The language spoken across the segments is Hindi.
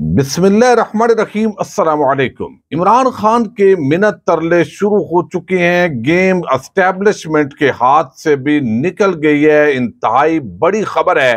बिसमीम अल्लाम इमरान खान के मिनत तरले शुरू हो चुके हैं गेम अस्टेब्लिशमेंट के हाथ से भी निकल गई है इंतहाई बड़ी खबर है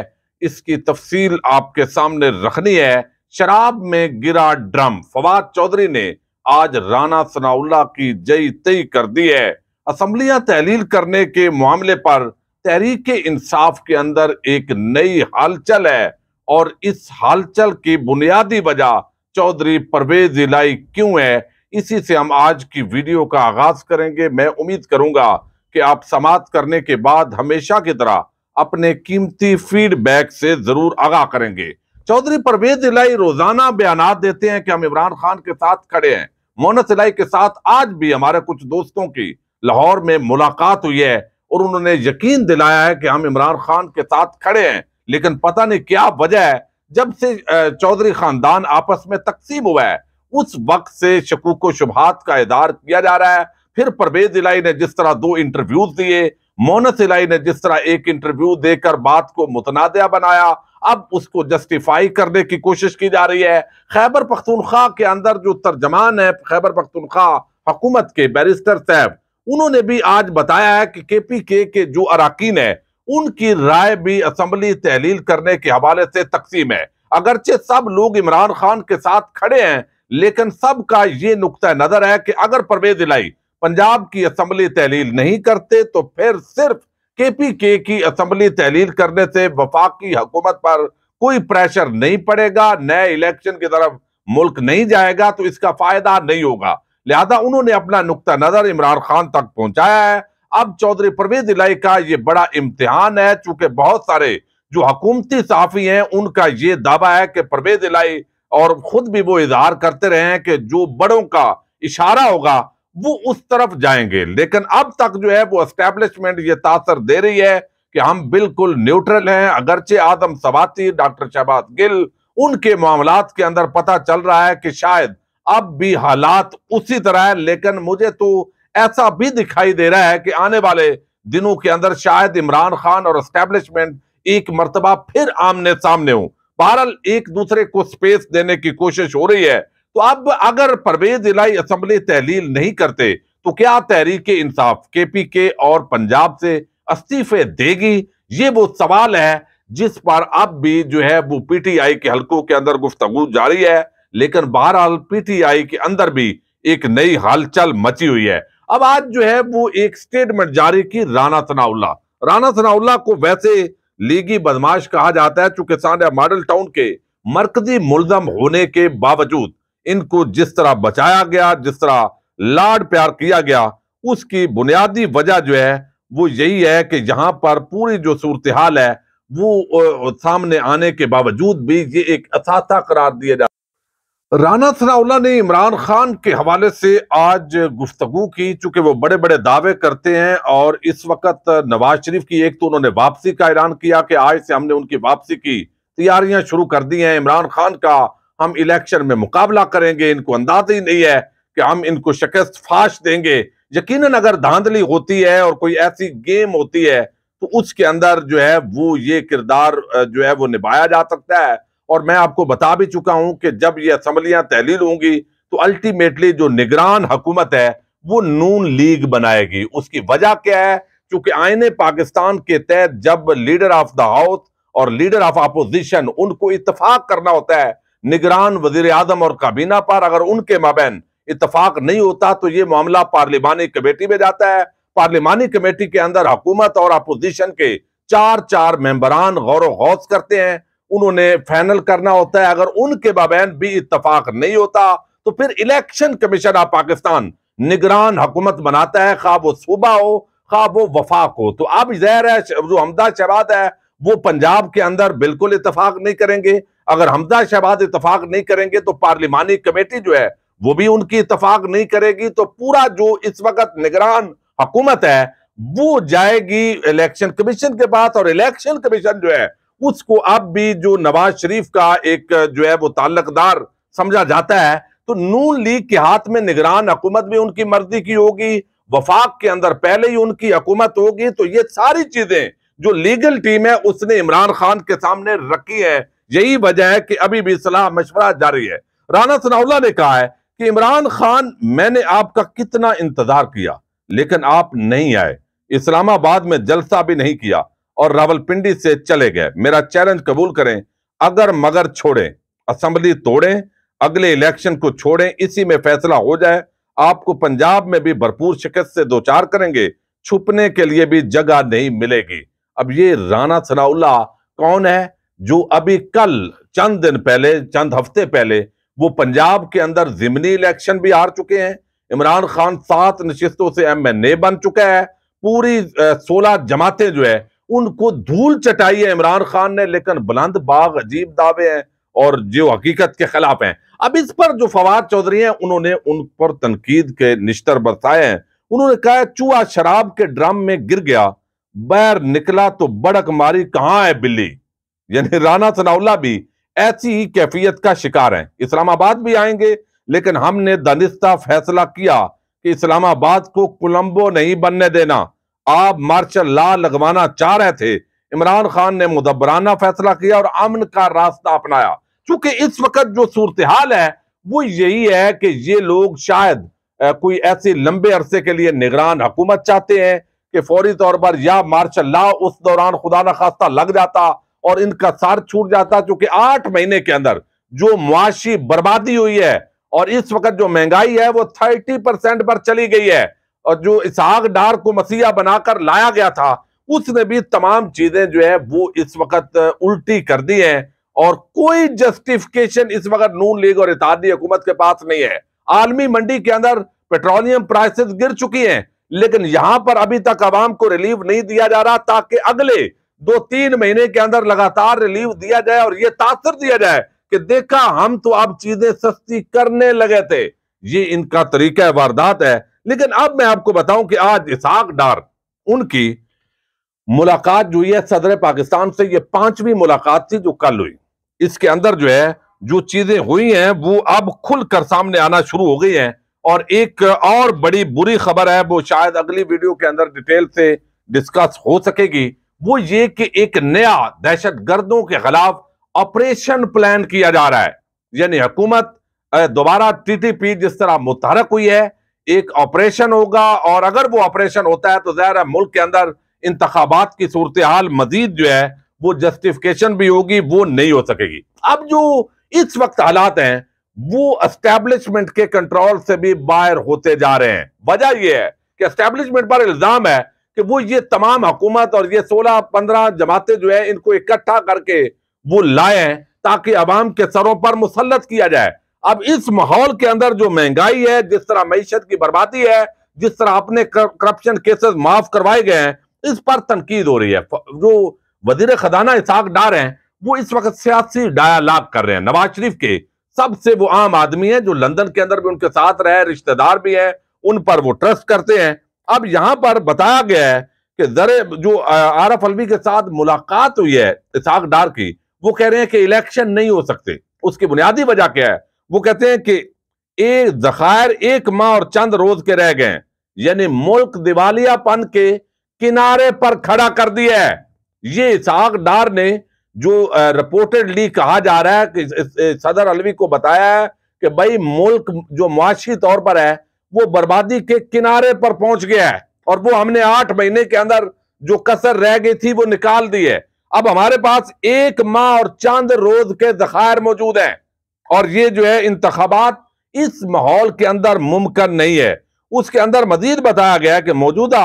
इसकी तफसील आपके सामने रखनी है शराब में गिरा ड्रम फवाद चौधरी ने आज राना सनाउल्ला की जई तय कर दी है असम्बलियां तहलील करने के मामले पर तहरीक इंसाफ के अंदर एक नई हलचल है और इस हालचल की बुनियादी वजह चौधरी परवेज इलाई क्यों है इसी से हम आज की वीडियो का आगाज करेंगे मैं उम्मीद करूंगा कि आप समाप्त करने के बाद हमेशा की तरह अपने कीमती फीडबैक से जरूर आगाह करेंगे चौधरी परवेज इलाई रोजाना बयान देते हैं कि हम इमरान खान के साथ खड़े हैं मोनस इलाई के साथ आज भी हमारे कुछ दोस्तों की लाहौर में मुलाकात हुई है और उन्होंने यकीन दिलाया है कि हम इमरान खान के साथ खड़े हैं लेकिन पता नहीं क्या वजह है जब से चौधरी खानदान आपस में तकसीम हुआ है उस वक्त से शकूक शुभात का इदार किया जा रहा है फिर परवेज इलाई ने जिस तरह दो इंटरव्यूज दिए मोनस इलाई ने जिस तरह एक इंटरव्यू देकर बात को मुतनाजा बनाया अब उसको जस्टिफाई करने की कोशिश की जा रही है खैबर पख्तूनख्वा के अंदर जो तर्जमान है खैबर पख्तूनख्वा हुकूमत के बैरिस्टर साहब उन्होंने भी आज बताया है कि के पी के, के जो अरकान है उनकी राय भी असम्बली तहलील करने के हवाले से तकसीम है अगरचे सब लोग इमरान खान के साथ खड़े हैं लेकिन सबका ये नुकता नजर है कि अगर परवेज इलाई पंजाब की असम्बली तहलील नहीं करते तो फिर सिर्फ के पी के की असम्बली तहलील करने से वफाकी हुकूमत पर कोई प्रेशर नहीं पड़ेगा नए इलेक्शन की तरफ मुल्क नहीं जाएगा तो इसका फायदा नहीं होगा लिहाजा उन्होंने अपना नुकता नजर इमरान खान तक पहुंचाया है अब चौधरी परवेज इलाई का ये बड़ा इम्तिहान है चूंकि बहुत सारे जो हकूमती सहाफ़ी हैं उनका ये दावा है कि परवेज इलाई और खुद भी वो इजहार करते रहे हैं कि जो बड़ों का इशारा होगा वो उस तरफ जाएंगे लेकिन अब तक जो है वो एस्टेब्लिशमेंट ये तासर दे रही है कि हम बिल्कुल न्यूट्रल हैं अगरचे आदम सवाती डॉक्टर शहबाज गिल उनके मामला के अंदर पता चल रहा है कि शायद अब भी हालात उसी तरह है लेकिन मुझे तो ऐसा भी दिखाई दे रहा है कि आने वाले दिनों के अंदर शायद इमरान खान और एस्टेब्लिशमेंट एक मरतबा फिर आमने सामने हो बहरल एक दूसरे को स्पेस देने की कोशिश हो रही है तो अब अगर परवेज इलाई असम्बली तहलील नहीं करते तो क्या तहरीक इंसाफ के पी के और पंजाब से इस्तीफे देगी ये वो सवाल है जिस पर अब भी जो है वो पीटीआई के हलकों के अंदर गुफ्तगु जारी है लेकिन बहरहाल पीटीआई के अंदर भी एक नई हलचल मची हुई है अब आज जो है वो एक स्टेटमेंट जारी की राना सनाउल्ला राना सनाउल्ला को वैसे लीगी बदमाश कहा जाता है चूंकि सान्या मॉडल टाउन के मरकजी मुलजम होने के बावजूद इनको जिस तरह बचाया गया जिस तरह लाड प्यार किया गया उसकी बुनियादी वजह जो है वो यही है कि यहाँ पर पूरी जो सूरत हाल है वो सामने आने के बावजूद भी ये एक असाथा करार दिया जा राना सनाउल्ला ने इमरान खान के हवाले से आज गुफ्तगु की चूंकि वो बड़े बड़े दावे करते हैं और इस वक्त नवाज शरीफ की एक तो उन्होंने वापसी का ऐलान किया कि आज से हमने उनकी वापसी की तैयारियां शुरू कर दी हैं इमरान खान का हम इलेक्शन में मुकाबला करेंगे इनको अंदाजा ही नहीं है कि हम इनको शिकस्त फाश देंगे यकीन अगर धांधली होती है और कोई ऐसी गेम होती है तो उसके अंदर जो है वो ये किरदार जो है वो निभाया जा सकता है और मैं आपको बता भी चुका हूं कि जब ये असम्बलियां तहलील होंगी तो अल्टीमेटली जो निगरान हुकूमत है वो नून लीग बनाएगी उसकी वजह क्या है क्योंकि आईने पाकिस्तान के तहत जब लीडर ऑफ द हाउस और लीडर ऑफ अपोजिशन उनको इतफाक करना होता है निगरान वजीर आजम और काबीना पर अगर उनके माबेन इतफाक नहीं होता तो ये मामला पार्लिमानी कमेटी में जाता है पार्लियमानी कमेटी के अंदर हुकूमत और अपोजिशन के चार चार मेंबरान गौर वौस करते हैं उन्होंने फाइनल करना होता है अगर उनके बाबैन भी इतफाक नहीं होता तो फिर इलेक्शन कमीशन ऑफ पाकिस्तान निगरान हुकूमत बनाता है खा वो सूबा हो खा वो वफाक हो तो अब जहर है जो हमदा शहबाद है वो पंजाब के अंदर बिल्कुल इतफाक नहीं करेंगे अगर हमदा शहबाद इतफाक नहीं करेंगे तो पार्लिमानी कमेटी जो है वो भी उनकी इतफाक नहीं करेगी तो पूरा जो इस वक्त निगरान हुकूमत है वो जाएगी इलेक्शन कमीशन के पास और इलेक्शन कमीशन जो है उसको अब भी जो नवाज शरीफ का एक जो है वो ताल्लकदार समझा जाता है तो नून लीग के हाथ में निगरान हुकूमत भी उनकी मर्जी की होगी वफाक के अंदर पहले ही उनकी हकूमत होगी तो ये सारी चीजें जो लीगल टीम है उसने इमरान खान के सामने रखी है यही वजह है कि अभी भी सलाह मशवरा जारी है राना सनाउल्ला ने कहा है कि इमरान खान मैंने आपका कितना इंतजार किया लेकिन आप नहीं आए इस्लामाबाद में जलसा भी नहीं किया और रावलपिंडी से चले गए मेरा चैलेंज कबूल करें अगर मगर छोड़ें असेंबली तोड़ें अगले इलेक्शन को छोड़ें इसी में फैसला हो जाए आपको पंजाब में भी भरपूर शिकस्त से दो चार करेंगे छुपने के लिए भी जगह नहीं मिलेगी अब ये राना सनाउल्ला कौन है जो अभी कल चंद दिन पहले चंद हफ्ते पहले वो पंजाब के अंदर जिमनी इलेक्शन भी हार चुके हैं इमरान खान सात नशिस्तों से एम बन चुका है पूरी सोलह जमातें जो है उनको धूल चटाई है इमरान खान ने लेकिन बुलंद बाग अजीब दावे हैं और जो हकीकत के खिलाफ हैं अब इस पर जो फवाद चौधरी हैं उन्होंने उन पर तनकीद के निश्तर बरसाए हैं उन्होंने कहा चूहा शराब के ड्रम में गिर गया बैर निकला तो बड़क मारी कहां है बिल्ली यानी राना सनाउल्ला भी ऐसी ही कैफियत का शिकार है इस्लामाबाद भी आएंगे लेकिन हमने दनिस्ता फैसला किया कि इस्लामाबाद को कोलंबो नहीं बनने देना आप मार्शल ला लगवाना चाह रहे थे इमरान खान ने मुदबराना फैसला किया और अमन का रास्ता अपनाया क्योंकि इस वक्त जो सूरत हाल है वो यही है कि ये लोग शायद कोई ऐसे लंबे अरसे के लिए निगरान हुकूमत चाहते हैं कि फौरी तौर पर या मार्शल ला उस दौरान खुदा न खास्ता लग जाता और इनका सार छूट जाता क्योंकि आठ महीने के अंदर जो मुआशी बर्बादी हुई है और इस वक्त जो महंगाई है वो थर्टी परसेंट पर चली गई है और जो इसहाक डार को मसीहा बनाकर लाया गया था उसने भी तमाम चीजें जो है वो इस वक्त उल्टी कर दी है और कोई जस्टिफिकेशन इस वक्त नून लीग और इतिहादी हुकूमत के पास नहीं है आलमी मंडी के अंदर पेट्रोलियम प्राइसेस गिर चुकी हैं लेकिन यहां पर अभी तक आवाम को रिलीफ नहीं दिया जा रहा ताकि अगले दो तीन महीने के अंदर लगातार रिलीफ दिया जाए और ये तासर दिया जाए कि देखा हम तो अब चीजें सस्ती करने लगे थे ये इनका तरीका वारदात है लेकिन अब मैं आपको बताऊं कि आज इसाक डार उनकी मुलाकात जो है सदर पाकिस्तान से ये पांचवी मुलाकात थी जो कल हुई इसके अंदर जो है जो चीजें हुई हैं वो अब खुलकर सामने आना शुरू हो गई हैं और एक और बड़ी बुरी खबर है वो शायद अगली वीडियो के अंदर डिटेल से डिस्कस हो सकेगी वो ये कि एक नया दहशत गर्दों के खिलाफ ऑपरेशन प्लान किया जा रहा है यानी हुकूमत दोबारा टीटीपी जिस तरह मुतहरक हुई है एक ऑपरेशन होगा और अगर वो ऑपरेशन होता है तो जहर है मुल्क के अंदर इंतबात की सूरत हाल मजीद जो है वो जस्टिफिकेशन भी होगी वो नहीं हो सकेगी अब जो इस वक्त हालात हैं वो एस्टेब्लिशमेंट के कंट्रोल से भी बाहर होते जा रहे हैं वजह यह है कि एस्टेब्लिशमेंट पर इल्ज़ाम है कि वो ये तमाम हुकूमत और ये सोलह पंद्रह जमाते जो है इनको इकट्ठा करके वो लाए ताकि आवाम के सरों पर मुसलत किया जाए अब इस माहौल के अंदर जो महंगाई है जिस तरह मीशत की बर्बादी है जिस तरह अपने करप्शन केसेस माफ करवाए गए हैं इस पर तनकीद हो रही है जो वजीर खजाना इसाक डार हैं वो इस वक्त सियासी डायलाग कर रहे हैं नवाज शरीफ के सबसे वो आम आदमी है जो लंदन के अंदर भी उनके साथ रहे रिश्तेदार भी है उन पर वो ट्रस्ट करते हैं अब यहां पर बताया गया है कि जरे जो आरफ अलवी के साथ मुलाकात हुई है इसाक डार की वो कह रहे हैं कि इलेक्शन नहीं हो सकते उसकी बुनियादी वजह क्या है वो कहते हैं कि एक जखायर एक माह और चंद रोज के रह गए यानी मुल्क दिवालियापन के किनारे पर खड़ा कर दिया है ये इसहाक डार ने जो रिपोर्टेडली कहा जा रहा है कि सदर अलवी को बताया है कि भाई मुल्क जो मुआशी तौर पर है वो बर्बादी के किनारे पर पहुंच गया है और वो हमने आठ महीने के अंदर जो कसर रह गई थी वो निकाल दी है अब हमारे पास एक माह और चांद रोज के जखायर मौजूद हैं और ये जो है इंतबात इस माहौल के अंदर मुमकिन नहीं है उसके अंदर मजीद बताया गया कि मौजूदा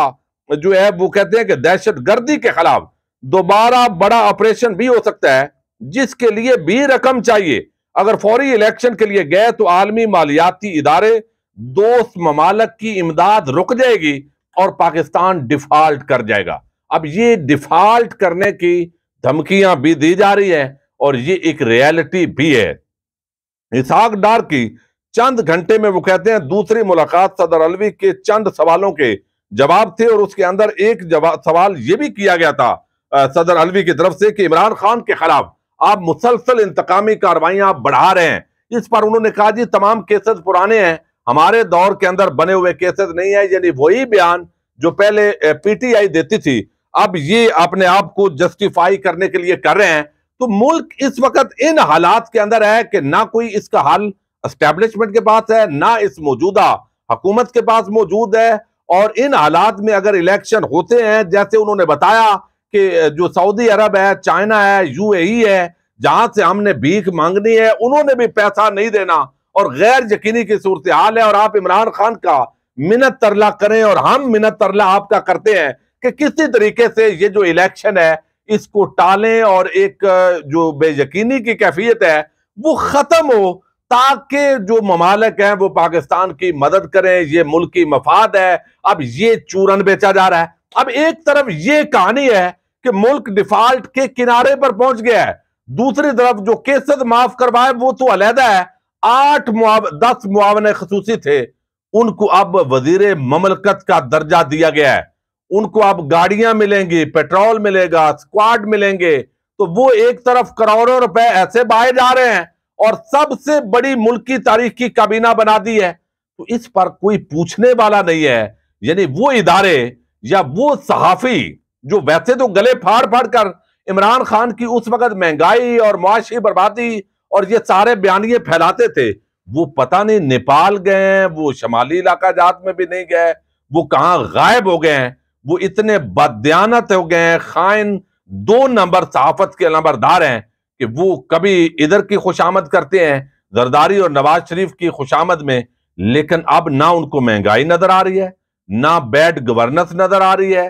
जो है वो कहते हैं कि दहशत गर्दी के खिलाफ दोबारा बड़ा ऑपरेशन भी हो सकता है जिसके लिए भी रकम चाहिए अगर फौरी इलेक्शन के लिए गए तो आलमी मालियाती इदारे दोस्त ममालक की इमदाद रुक जाएगी और पाकिस्तान डिफॉल्ट कर जाएगा अब ये डिफॉल्ट करने की धमकियां भी दी जा रही है और ये एक रियलिटी भी है इसहाक डार की चंद घंटे में वो कहते हैं दूसरी मुलाकात सदर अलवी के चंद सवालों के जवाब थे और उसके अंदर एक सवाल ये भी किया गया था आ, सदर अलवी की तरफ से कि इमरान खान के खिलाफ आप मुसलसल इंतकामी कार्रवाइयां आप बढ़ा रहे हैं इस पर उन्होंने कहा जी तमाम केसेस पुराने हैं हमारे दौर के अंदर बने हुए केसेस नहीं है यानी वही बयान जो पहले पीटीआई देती थी अब ये अपने आप को जस्टिफाई करने के लिए कर रहे हैं तो मुल्क इस वक्त इन हालात के अंदर है कि ना कोई इसका हल एस्टेब्लिशमेंट के पास है ना इस मौजूदा हुकूमत के पास मौजूद है और इन हालात में अगर इलेक्शन होते हैं जैसे उन्होंने बताया कि जो सऊदी अरब है चाइना है यूएई है जहां से हमने भीख मांगनी है उन्होंने भी पैसा नहीं देना और गैर यकीनी की सूरत हाल है और आप इमरान खान का मिनत तरला करें और हम मिनत तरला आपका करते हैं कि किसी तरीके से ये जो इलेक्शन है इसको टालें और एक जो बेयकीनी की कैफियत है वो ख़त्म हो ताकि जो ममालक हैं वो पाकिस्तान की मदद करें ये की मफाद है अब ये चूरन बेचा जा रहा है अब एक तरफ ये कहानी है कि मुल्क डिफॉल्ट के किनारे पर पहुंच गया है दूसरी तरफ जो केसद माफ करवाए वो तो अलहदा है आठ मुआव, दस मुआवन खसूसी थे उनको अब वजीर ममलकत का दर्जा दिया गया है उनको आप गाड़ियां मिलेंगी पेट्रोल मिलेगा स्क्वाड मिलेंगे तो वो एक तरफ करोड़ों रुपए ऐसे बहाए जा रहे हैं और सबसे बड़ी मुल्क की तारीख की काबीना बना दी है तो इस पर कोई पूछने वाला नहीं है यानी वो इदारे या वो सहाफी जो वैसे तो गले फाड़ फाड़ कर इमरान खान की उस वक्त महंगाई और मुआशी बर्बादी और ये सारे बयानिए फैलाते थे वो पता नहीं नेपाल गए हैं वो शमाली इलाका जात में भी नहीं गए वो कहाँ गायब हो गए हैं वो इतने बदयानत हो गए हैं खाइन दो नंबर सहाफत के नंबरदार हैं कि वो कभी इधर की खुशामद करते हैं जरदारी और नवाज शरीफ की खुशामद में लेकिन अब ना उनको महंगाई नजर आ रही है ना बैड गवर्नेंस नजर आ रही है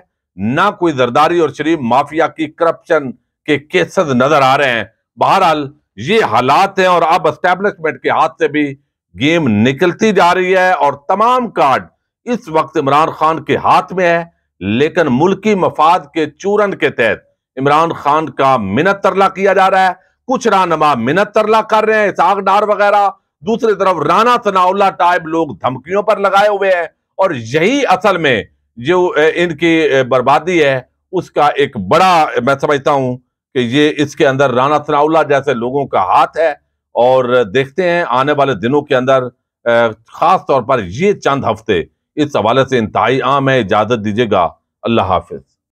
ना कोई जरदारी और शरीफ माफिया की करप्शन के केसेस नजर आ रहे हैं बहरहाल ये हालात हैं और अब एस्टेब्लिशमेंट के हाथ से भी गेम निकलती जा रही है और तमाम कार्ड इस वक्त इमरान खान के हाथ में है लेकिन मुल्की मफाद के चूरन के तहत इमरान खान का मिनत तरला किया जा रहा है कुछ रानमा मिनत तरला कर रहे हैं इसाक डार वगैरह दूसरी तरफ राना सनाउल्ला टाइप लोग धमकियों पर लगाए हुए हैं और यही असल में जो इनकी बर्बादी है उसका एक बड़ा मैं समझता हूं कि ये इसके अंदर राना सनाउल्ला जैसे लोगों का हाथ है और देखते हैं आने वाले दिनों के अंदर खास तौर पर ये चंद हफ्ते इस हवाले से इंतहाई आम है इजाज़त दीजिएगा अल्लाह हाफिज़